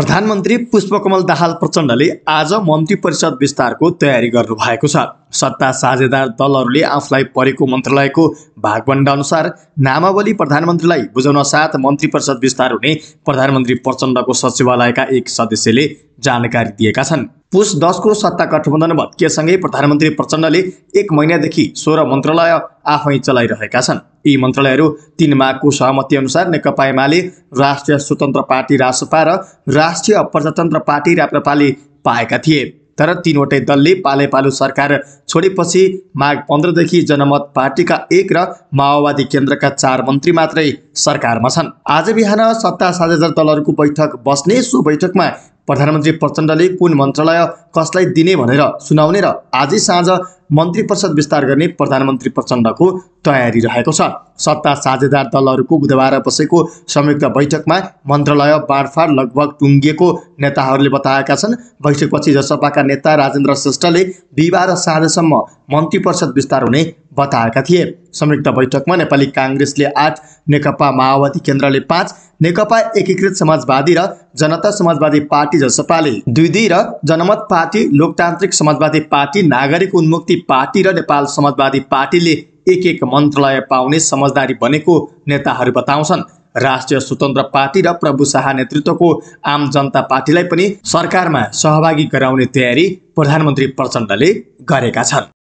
प्रधानमन्त्री पुष्पकमल दाहाल प्रचण्डले आज मन्त्री परिषद विस्तारको तयारी गर्नुभएको छ सत्ता साझेदार दलहरूले आफूलाई परेको मन्त्रालयको अनुसार नामावली प्रधानमन्त्रीलाई बुझाउन साथ मन्त्री परिषद विस्तार हुने प्रधानमन्त्री प्रचण्डको सचिवालयका एक सदस्यले जानकारी दिएका छन् पुष दसको सत्ता गठबन्धनमा केसँगै प्रधानमन्त्री प्रचण्डले एक महिनादेखि सोह्र मन्त्रालय आफै चलाइरहेका छन् यी मन्त्रालयहरू तीन माघको सहमति अनुसार नेकपा एमाले राष्ट्रिय स्वतन्त्र पार्टी रासपा र राष्ट्रिय प्रजातन्त्र पार्टी राप्रपाले पाएका थिए तर तीनवटै दलले पाले पालो सरकार छोडेपछि माघ पन्ध्रदेखि जनमत पार्टीका एक र माओवादी केन्द्रका चार मन्त्री मात्रै सरकारमा छन् आज बिहान सत्ता साझेदार दलहरूको बैठक बस्ने सो बैठकमा प्रधानमन्त्री प्रचण्डले कुन मन्त्रालय कसलाई दिने भनेर सुनाउने र आजै साँझ मन्त्री परिषद विस्तार गर्ने प्रधानमन्त्री प्रचण्डको तयारी रहेको छ सत्ता साझेदार दलहरूको बुधबार बसेको संयुक्त बैठकमा मन्त्रालय बाँडफाँड लगभग टुङ्गिएको नेताहरूले बताएका छन् बैठकपछि जसपाका नेता राजेन्द्र श्रेष्ठले बिहिबार साँझसम्म मन्त्री परिषद विस्तार हुने बताएका थिए संयुक्त बैठकमा नेपाली काङ्ग्रेसले आठ नेकपा माओवादी केन्द्रले पाँच नेकपा एकीकृत समाजवादी र जनता समाजवादी पार्टी जसपाले दुई दुई र जनमत पार्टी लोकतान्त्रिक समाजवादी पार्टी नागरिक उन्मुक्ति पार्टी र नेपाल समाजवादी पार्टीले एक एक मन्त्रालय पाउने समझदारी बनेको नेताहरू बताउँछन् राष्ट्रिय स्वतन्त्र पार्टी र प्रभु शाह नेतृत्वको आम जनता पार्टीलाई पनि सरकारमा सहभागी गराउने तयारी प्रधानमन्त्री प्रचण्डले गरेका छन्